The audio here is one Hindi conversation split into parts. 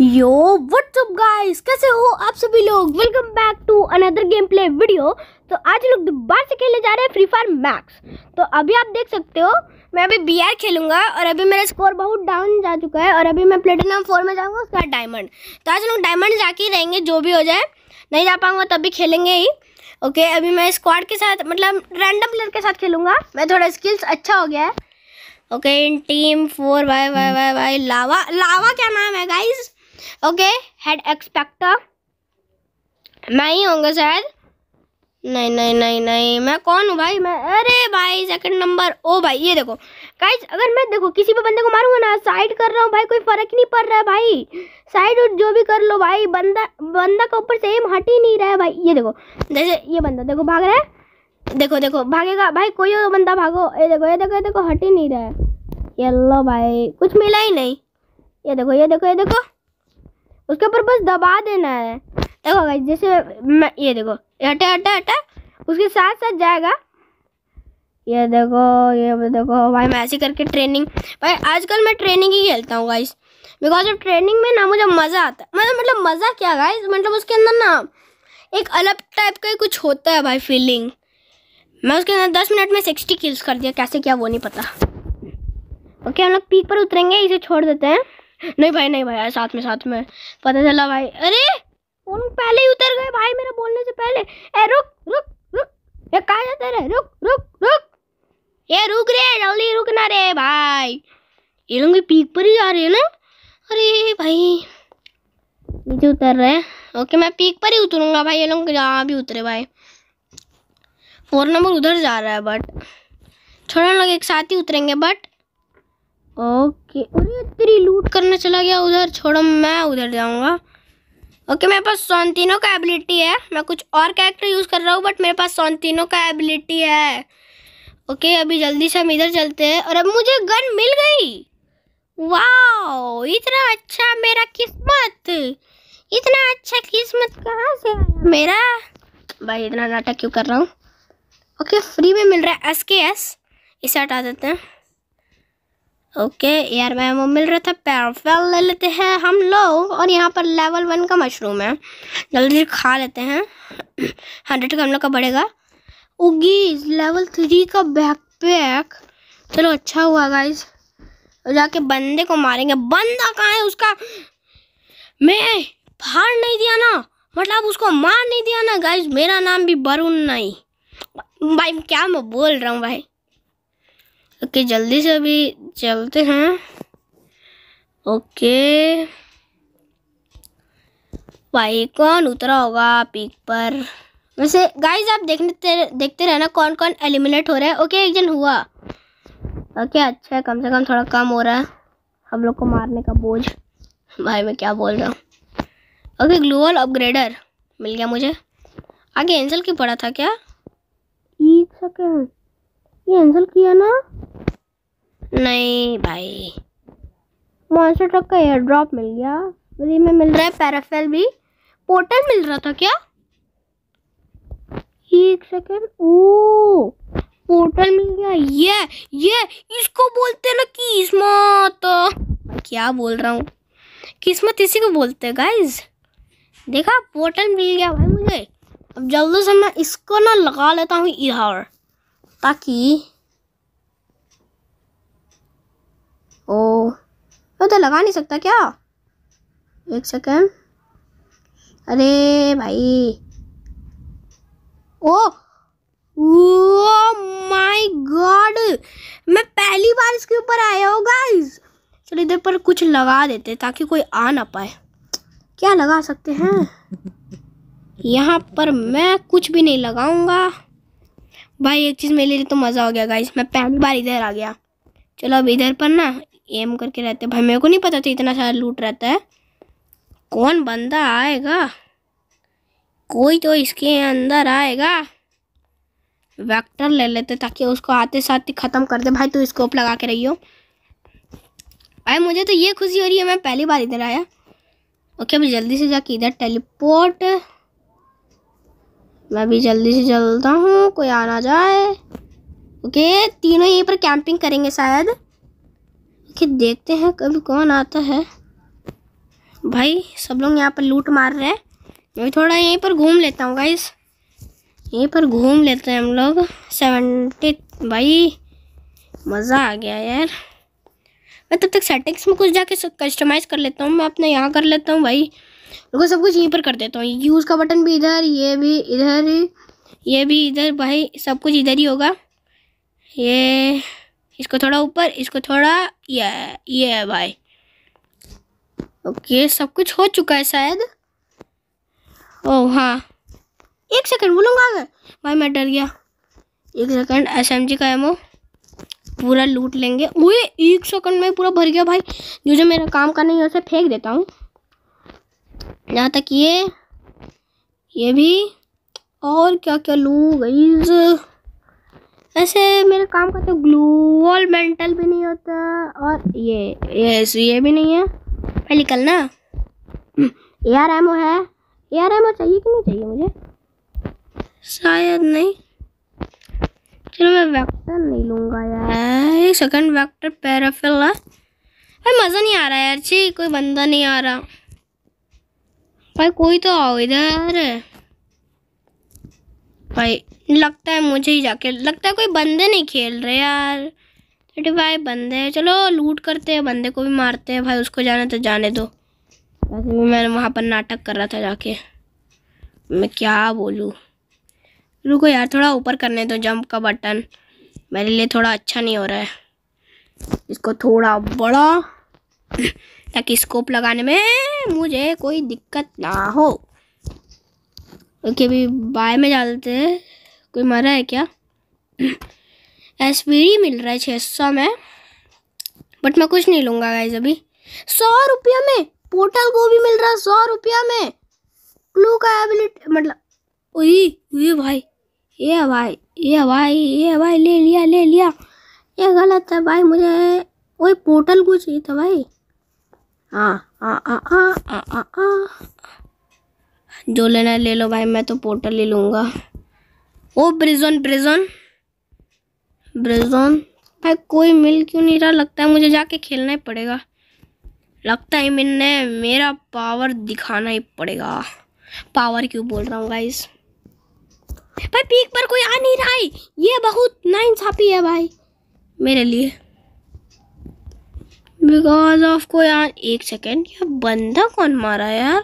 यो व्हाट्सअप गाइस कैसे हो आप सभी लोग welcome back to another game play video तो आज लोग दोबारा से खेलने जा रहे हैं फ्री फायर मैक्स तो अभी आप देख सकते हो मैं अभी बी आर खेलूंगा और अभी मेरा स्कोर बहुत डाउन जा चुका है और अभी मैं प्लेटिनम फोर में जाऊँगा उसका डायमंड तो आज लोग डायमंड जाके ही रहेंगे जो भी हो जाए नहीं जा पाऊंगा तभी खेलेंगे ही ओके अभी मैं स्क्वाड के साथ मतलब रैंडम प्लेयर के साथ खेलूँगा मैं थोड़ा स्किल्स अच्छा हो गया है okay in team four bye bye bye bye lava lava क्या नाम है गाइज़ ओके हेड एक्सपेक्टर मैं ही होंगे शायद नहीं नहीं नहीं नहीं मैं कौन हूँ भाई मैं अरे भाई सेकंड नंबर ओ भाई ये देखो गाइस अगर मैं देखो किसी भी बंदे को मारूंगा ना साइड कर रहा हूँ भाई कोई फर्क नहीं पड़ रहा है भाई साइड जो भी कर लो भाई बंदा बंदा के ऊपर से एम हट ही नहीं रहा है भाई ये देखो जैसे ये बंदा देखो भाग रहा है देखो देखो भागेगा भाई कोई और बंदा भागो ये देखो ये देखो ये देखो हट ही नहीं रहा है ये लो भाई कुछ मिला ही नहीं ये देखो ये देखो ये देखो उसके ऊपर बस दबा देना है देखो गाइस जैसे मैं ये देखो हटे हटे हटे उसके साथ साथ जाएगा ये देखो ये देखो भाई मैं ऐसे करके ट्रेनिंग भाई आजकल मैं ट्रेनिंग ही खेलता हूँ गाइस बिकॉज ऑफ ट्रेनिंग में ना मुझे मज़ा आता है मतलब मतलब मज़ा क्या गाइस मतलब उसके अंदर ना एक अलग टाइप का ही कुछ होता है भाई फीलिंग मैं उसके अंदर दस मिनट में सिक्सटी किल्स कर दिया कैसे क्या वो नहीं पता ओके हम लोग पीक पर उतरेंगे इसे छोड़ देते हैं नहीं भाई नहीं भाई साथ में साथ में पता चला भाई अरे उन पहले ही उतर गए भाई मेरा बोलने से पहले ए रुक रुक रुक ये कहा जाता रहे रुक रुक रुक ये रुक रे जल्दी रुकना रे भाई ये लोग भी पीक पर ही जा रहे हैं ना अरे भाई नीचे उतर रहे हैं ओके मैं पीक पर ही उतरूंगा भाई ये लोग जहाँ भी उतरे भाई फोर नंबर उधर जा रहा है बट छोड़ो लोग एक साथ ही उतरेंगे बट ओके फिर लूट करना चला गया उधर छोड़ो मैं उधर जाऊँगा ओके मेरे पास सौनतीनों का एबिलिटी है मैं कुछ और कैरेक्टर यूज़ कर रहा हूँ बट मेरे पास सौनतीनों का एबिलिटी है ओके okay, अभी जल्दी से हम इधर चलते हैं और अब मुझे गन मिल गई वाह इतना अच्छा मेरा किस्मत इतना अच्छा किस्मत कहाँ से मेरा भाई इतना नाटक क्यों कर रहा हूँ ओके फ्री में मिल रहा है एस के एस इसे हटा देते हैं ओके यार मैं वो मिल रहा था पैरफेल ले लेते हैं हम लोग और यहाँ पर लेवल वन का मशरूम है जल्दी से खा लेते हैं हंड्रेड का हम लोग का बढ़ेगा उगीज लेवल थ्री का बैक पैक चलो अच्छा हुआ गाइज जाके बंदे को मारेंगे बंदा कहाँ है उसका मैं फाड़ नहीं दिया ना मतलब उसको मार नहीं दिया ना गाइज मेरा नाम भी वरुण नहीं भाई क्या मैं बोल रहा हूँ भाई ओके जल्दी से अभी चलते हैं ओके भाई कौन उतरा होगा पीक पर वैसे गाइस आप देखने देखते रहना कौन कौन एलिमिनेट हो रहा है ओके एक जन हुआ ओके अच्छा है कम से कम थोड़ा कम हो रहा है हम लोग को मारने का बोझ भाई मैं क्या बोल रहा हूँ ओके ग्लोअल अपग्रेडर मिल गया मुझे आगे एंजल की पड़ा था क्या एक सेकेंड कैंसिल किया ना नहीं भाई मॉन्सर ट्रक का एयर ड्रॉप मिल गया फ्री में मिल रहा है पैराफेल भी पोर्टल मिल रहा था क्या एक सेकेंड ओ पोर्टल मिल गया ये ये इसको बोलते ना किस्मत क्या बोल रहा हूँ किस्मत इसी को बोलते हैं गाइज देखा पोर्टल मिल गया भाई मुझे अब जल्दी से मैं इसको ना लगा लेता हूँ इधर ताकि ओ मैं तो लगा नहीं सकता क्या एक सेकेंड अरे भाई ओ वो माय गॉड मैं पहली बार इसके ऊपर आया हूँ गाइस चलो इधर पर कुछ लगा देते ताकि कोई आ ना पाए क्या लगा सकते हैं यहाँ पर मैं कुछ भी नहीं लगाऊंगा भाई एक चीज़ मेरे लिए तो मज़ा हो गया गाइस मैं पहली बार इधर आ गया चलो अब इधर पर ना एम करके रहते भाई मेरे को नहीं पता था इतना सारा लूट रहता है कौन बंदा आएगा कोई तो इसके अंदर आएगा वेक्टर ले लेते ताकि उसको आते साथ ही ख़त्म कर दे भाई तू स्कोप लगा के रही हो भाई मुझे तो ये खुशी हो रही है मैं पहली बार इधर आया ओके अभी जल्दी से जाके इधर टेलीपोर्ट मैं भी जल्दी से चलता हूँ कोई आना जाए ओके तीनों यहीं पर कैंपिंग करेंगे शायद ओके देखते हैं कभी कौन आता है भाई सब लोग यहाँ पर लूट मार रहे हैं मैं थोड़ा यहीं पर घूम लेता हूँ गाइस यहीं पर घूम लेते हैं हम लोग सेवेंटी भाई मज़ा आ गया यार मैं तब तक सेटिंग्स में कुछ जाके कस्टमाइज़ कर लेता हूँ मैं अपने यहाँ कर लेता हूँ भाई देखो सब कुछ यहीं पर कर देता हूँ यूज़ का बटन भी इधर ये भी इधर ये भी इधर भाई सब कुछ इधर ही होगा ये इसको थोड़ा ऊपर इसको थोड़ा ये ये है भाई ओके सब कुछ हो चुका है शायद ओह oh, हाँ एक सेकंड बोलूँगा अगर भाई मैं डर गया एक सेकंड एसएमजी का एमओ पूरा लूट लेंगे वो एक सेकंड में पूरा भर गया भाई जो जो मेरा काम करना है उसे फेंक देता हूँ यहाँ तक ये ये भी और क्या क्या लूँ गईज ऐसे मेरे काम का तो ग्लू मेंटल भी नहीं होता और ये ये ये भी नहीं है पहले कल ना ए आर एम ओ है ए आर एम ओ चाहिए कि नहीं चाहिए मुझे शायद नहीं चलो मैं वेक्टर नहीं लूँगा यार सेकंड वेक्टर पैराफिल है मज़ा नहीं आ रहा यार जी कोई बंदा नहीं आ रहा भाई कोई तो आओ इधर भाई लगता है मुझे ही जाके लगता है कोई बंदे नहीं खेल रहे यार अरे भाई बंदे चलो लूट करते हैं बंदे को भी मारते हैं भाई उसको जाने तो जाने दो मैंने वहाँ पर नाटक कर रहा था जाके मैं क्या बोलूँ रुको यार थोड़ा ऊपर करने दो जंप का बटन मेरे लिए थोड़ा अच्छा नहीं हो रहा है इसको थोड़ा बड़ा ताकि स्कोप लगाने में मुझे कोई दिक्कत ना हो ओके अभी बाय में डालते हैं कोई मरा है क्या एस मिल रहा है छः सौ में बट मैं कुछ नहीं लूँगा गाइज अभी सौ रुपया में पोर्टल भी मिल रहा है सौ रुपया में क्लू का एबिलिटी मतलब वही वे भाई ये भाई ये भाई ये भाई ले लिया ले लिया ये गलत है भाई मुझे वही पोर्टल को चाहिए था भाई हाँ जो लेना है ले लो भाई मैं तो पोर्टल ले लूँगा ओ ब्रिजन ब्रिजन ब्रिजन भाई कोई मिल क्यों नहीं रहा लगता है मुझे जाके खेलना ही पड़ेगा लगता है मैंने मेरा पावर दिखाना ही पड़ेगा पावर क्यों बोल रहा हूँ गाइस भाई पीक पर कोई आ नहीं रहा है ये बहुत नाइंसाफ़ी है भाई मेरे लिए बिकॉज ऑफ को यार एक सेकेंड यार बंदा कौन मारा यार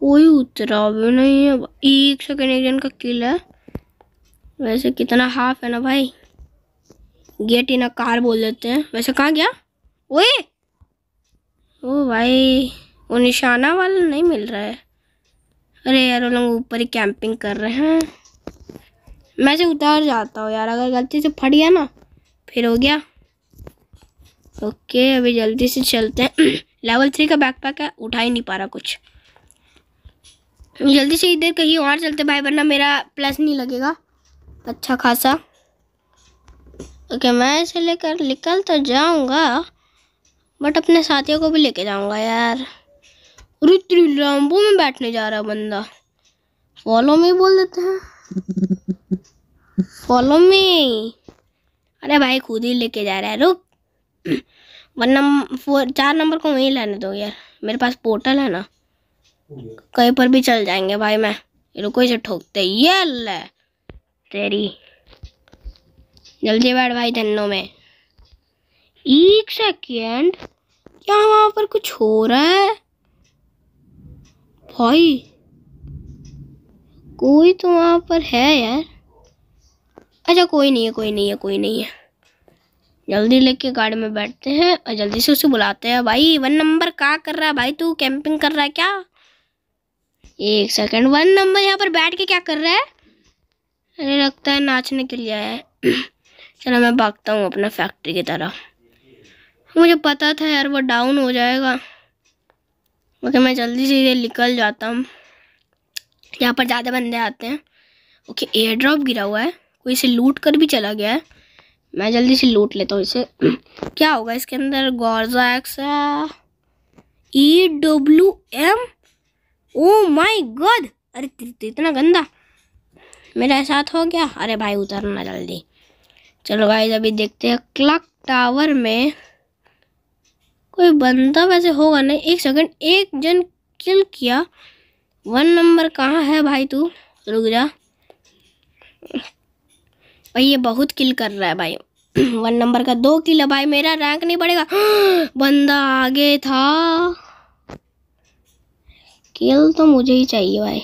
कोई उतरा भी नहीं है एक सेकेंड एक जन का किल है वैसे कितना हाफ है ना भाई गेट इन कार बोल देते हैं वैसे कहाँ गया ओए ओ भाई वो निशाना वाला नहीं मिल रहा है अरे यार वो लोग ऊपर ही कैंपिंग कर रहे हैं मैं से उतार जाता हूँ यार अगर गलती से फट गया ना फिर हो गया ओके अभी जल्दी से चलते हैं लेवल थ्री का बैकपैक है उठा ही नहीं पा रहा कुछ जल्दी से इधर कहीं और चलते भाई वरना मेरा प्लस नहीं लगेगा अच्छा खासा ओके मैं इसे लेकर निकल तो जाऊंगा बट अपने साथियों को भी लेके जाऊंगा यार रुत्री लम्बो में बैठने जा रहा बंदा फॉलो में बोल देते हैं फॉलो में अरे भाई खुद ही लेके जा रहा है रुक वन नंबर फोर चार नंबर को वहीं लेने दो यार मेरे पास पोर्टल है ना कहीं पर भी चल जाएंगे भाई मैं रुको इसे ठोकते ये ले तेरी जल्दी बैठ भाई धनों में एक सेकेंड क्या वहाँ पर कुछ हो रहा है भाई कोई तो वहाँ पर है यार अच्छा कोई नहीं है कोई नहीं है कोई नहीं है जल्दी लेके गाड़ी में बैठते हैं और जल्दी से उसे बुलाते हैं भाई वन नंबर का कर रहा है भाई तू कैंपिंग कर रहा है क्या एक सेकंड वन नंबर यहाँ पर बैठ के क्या कर रहा है अरे लगता है नाचने के लिए आया है चलो मैं भागता हूँ अपना फैक्ट्री की तरह मुझे पता था यार वो डाउन हो जाएगा ओके मैं जल्दी से इधर निकल जाता हूँ यहाँ पर ज़्यादा बंदे आते हैं ओके एयर ड्रॉप गिरा हुआ है कोई इसे लूट कर भी चला गया है मैं जल्दी से लूट लेता हूँ इसे क्या होगा इसके अंदर गॉर्जैक्स X E W M O my god अरे तो इतना गंदा मेरा साथ हो गया अरे भाई उतरना जल्दी चलो भाई अभी देखते हैं क्लॉक टावर में कोई बंदा वैसे होगा नहीं एक सेकंड एक जन किल किया वन नंबर कहाँ है भाई तू रुक जा भाई ये बहुत किल कर रहा है भाई वन नंबर का दो किल है भाई मेरा रैंक नहीं बढ़ेगा बंदा आगे था किल तो मुझे ही चाहिए भाई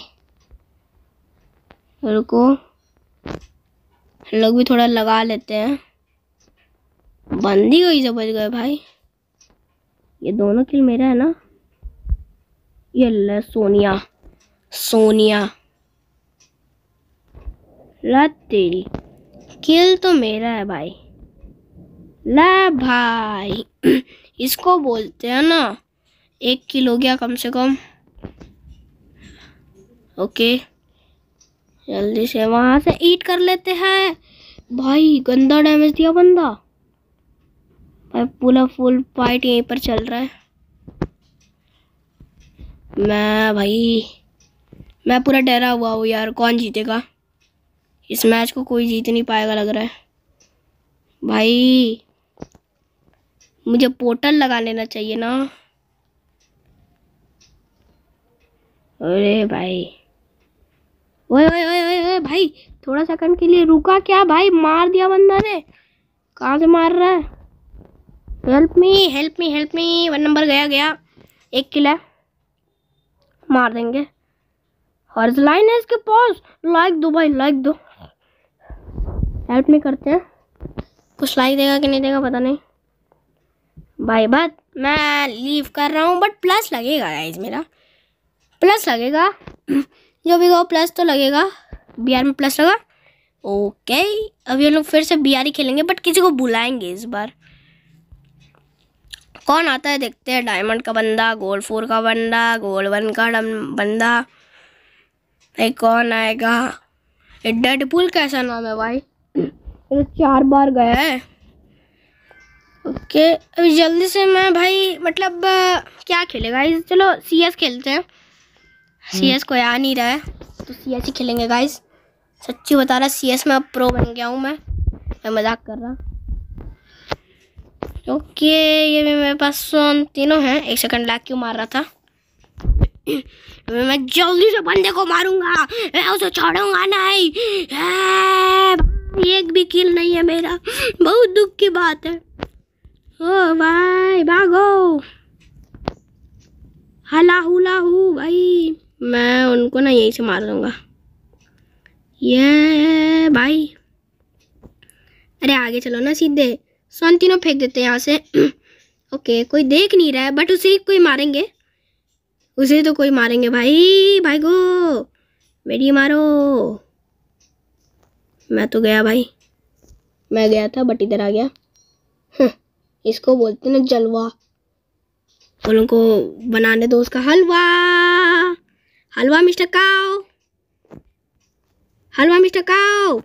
रुको लोग भी थोड़ा लगा लेते हैं बंदी को से बच गए भाई ये दोनों किल मेरा है ना ये ले सोनिया सोनिया ला तेरी किल तो मेरा है भाई ला भाई इसको बोलते हैं ना एक किल हो गया कम से कम ओके जल्दी से वहाँ से ईट कर लेते हैं भाई गंदा डैमेज दिया बंदा भाई पूरा फुल फाइट यहीं पर चल रहा है मैं भाई मैं पूरा डरा हुआ हूँ यार कौन जीतेगा इस मैच को कोई जीत नहीं पाएगा लग रहा है भाई मुझे पोर्टल लगा लेना चाहिए ना अरे भाई ओए ओए ओए ओए ओए भाई थोड़ा सेकंड के लिए रुका क्या भाई मार दिया बंदा ने कहाँ से मार रहा है help me help me help me one number गया गया एक किला मार देंगे हॉर्ज लाइन है इसके पास लाइक दो भाई लाइक दो हेल्प नहीं करते हैं कुछ लाइक देगा कि नहीं देगा पता नहीं भाई बात मैं लीव कर रहा हूँ बट प्लस लगेगा गाइज मेरा प्लस लगेगा जो भी गो प्लस तो लगेगा बी में प्लस लगा ओके अभी हम लोग फिर से बी ही खेलेंगे बट किसी को बुलाएंगे इस बार कौन आता है देखते हैं डायमंड का बंदा गोल्ड फोर का बंदा गोल्ड वन का बंदा एक कौन आएगा डेडपुल कैसा नाम है भाई और चार बार गया है ओके अभी जल्दी से मैं भाई मतलब क्या खेलेगा इस चलो सी एस खेलते हैं सी एस कोई आ नहीं रहा है तो सी एस ही खेलेंगे गाइस सच्ची बता रहा सी एस में अब प्रो बन गया हूँ मैं मैं मजाक कर रहा ओके ये भी मेरे पास सोन तीनों हैं एक सेकंड लाख क्यों मार रहा था मैं जल्दी से बंदे को मारूंगा मैं उसे छोड़ूंगा नहीं एक भी किल नहीं है मेरा बहुत दुख की बात है ओ भाई भागो हला हुला हु भाई मैं उनको ना यहीं से मार दूंगा ये भाई अरे आगे चलो ना सीधे सोन तीनों फेंक देते हैं यहाँ से ओके कोई देख नहीं रहा है बट उसे ही कोई मारेंगे उसे तो कोई मारेंगे भाई भाई गो मेरी मारो मैं तो गया भाई मैं गया था बट इधर आ गया हम्म, इसको बोलते ना जलवा उन को बनाने दो उसका हलवा हलवा मिस्टर काओ हलवा मिस्टर काओ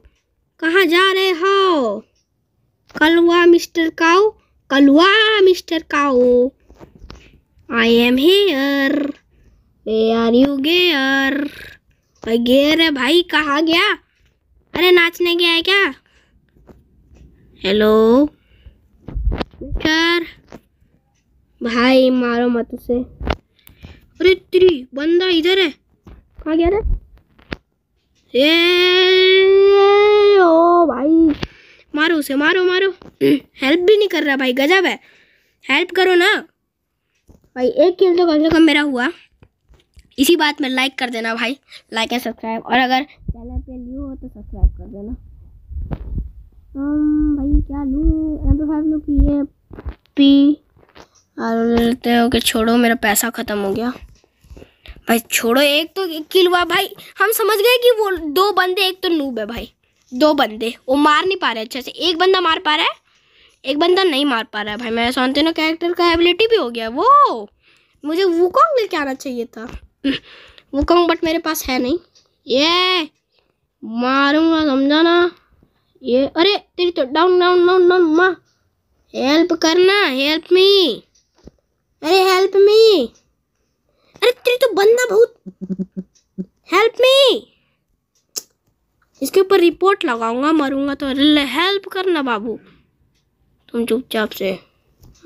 कहाँ जा रहे हो कलवा मिस्टर काओ कलवा मिस्टर काओ I am here where are you गेयर गेयर है भाई कहाँ गया अरे नाचने गया है क्या हेलो चार भाई मारो मत उसे अरे तेरी बंदा इधर है कहाँ गया रे ये ओ भाई मारो उसे मारो मारो हेल्प भी नहीं कर रहा भाई गजब है हेल्प करो ना भाई एक किल तो कम से कम मेरा हुआ इसी बात में लाइक कर देना भाई लाइक एंड सब्सक्राइब और अगर चैनल पे न्यू हो तो सब्सक्राइब कर देना um, भाई क्या लूँ एम फाइव लूँ कि ये पी और लेते हो कि छोड़ो मेरा पैसा ख़त्म हो गया भाई छोड़ो एक तो एक किल हुआ भाई हम समझ गए कि वो दो बंदे एक तो नूब है भाई दो बंदे वो मार नहीं पा रहे अच्छे से एक बंदा मार पा रहा है एक बंदा नहीं मार पा रहा है भाई मैं सोनते ना कैरेक्टर का एबिलिटी भी हो गया वो मुझे वो कौन मिल के आना चाहिए था वो कहूँ बट मेरे पास है नहीं ये मारूंगा समझा ना ये अरे तेरी तो डाउन डाउन डाउन डाउन माँ हेल्प करना हेल्प मी अरे हेल्प मी अरे तेरी तो बंदा बहुत हेल्प मी इसके ऊपर रिपोर्ट लगाऊंगा मरूंगा तो अरे हेल्प करना बाबू तुम चुपचाप से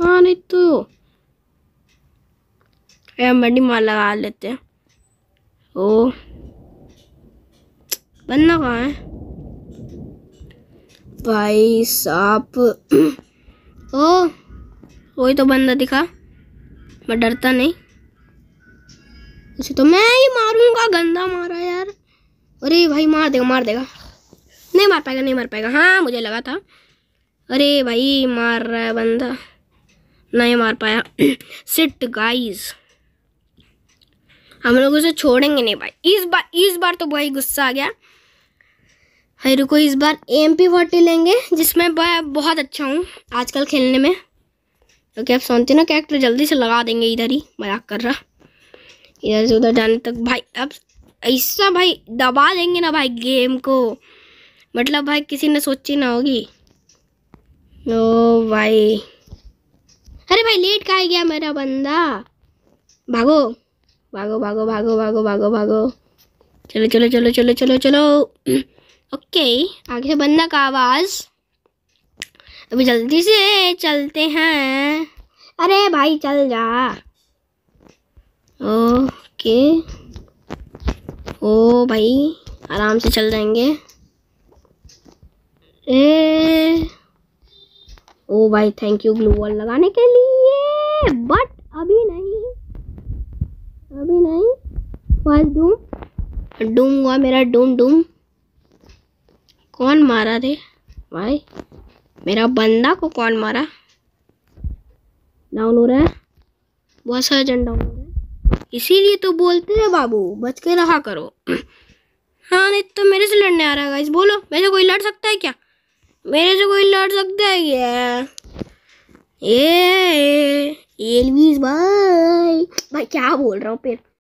हाँ नहीं तो मंडी माल लगा लेते हैं ओ बनना कहाँ है भाई साप ओ वही तो बंदा दिखा मैं डरता नहीं तो मैं ही मारूंगा गंदा मारा यार अरे भाई मार देगा मार देगा नहीं मार पाएगा नहीं मार पाएगा हाँ मुझे लगा था अरे भाई मार रहा है बंदा नहीं मार पाया सिट गाइस हम लोग उसे छोड़ेंगे नहीं भाई इस बार इस बार तो भाई गुस्सा आ गया भाई रुको इस बार एम पी फोर्टी लेंगे जिसमें मैं बहुत अच्छा हूँ आजकल खेलने में क्योंकि आप सुनते ना कैरेक्टर जल्दी से लगा देंगे इधर ही मजाक कर रहा इधर से उधर जाने तक भाई अब ऐसा भाई दबा देंगे ना भाई गेम को मतलब भाई किसी ने सोची ना होगी ओ भाई अरे भाई लेट का गया मेरा बंदा भागो भागो भागो भागो भागो भागो भागो चलो चलो चलो चलो चलो चलो ओके आगे बंदा का आवाज़ अभी जल्दी से चलते हैं अरे भाई चल जा ओके ओ भाई आराम से चल जाएंगे ए ओ भाई थैंक यू ग्लू वॉल लगाने के लिए बट अभी नहीं पास डूम डूम हुआ मेरा डूम डूम कौन मारा रे भाई मेरा बंदा को कौन मारा डाउन हो रहा है बहुत सारा जन डाउन हो रहा है इसीलिए तो बोलते हैं बाबू बच के रहा करो हाँ नहीं तो मेरे से लड़ने आ रहा है इस बोलो मेरे से कोई लड़ सकता है क्या मेरे से कोई लड़ सकता है क्या ये एलवीज भाई भाई क्या बोल रहा हूँ फिर